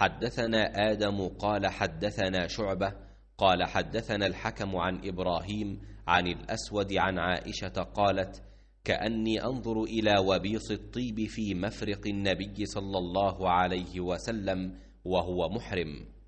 حدثنا آدم قال حدثنا شعبة قال حدثنا الحكم عن إبراهيم عن الأسود عن عائشة قالت كأني أنظر إلى وبيص الطيب في مفرق النبي صلى الله عليه وسلم وهو محرم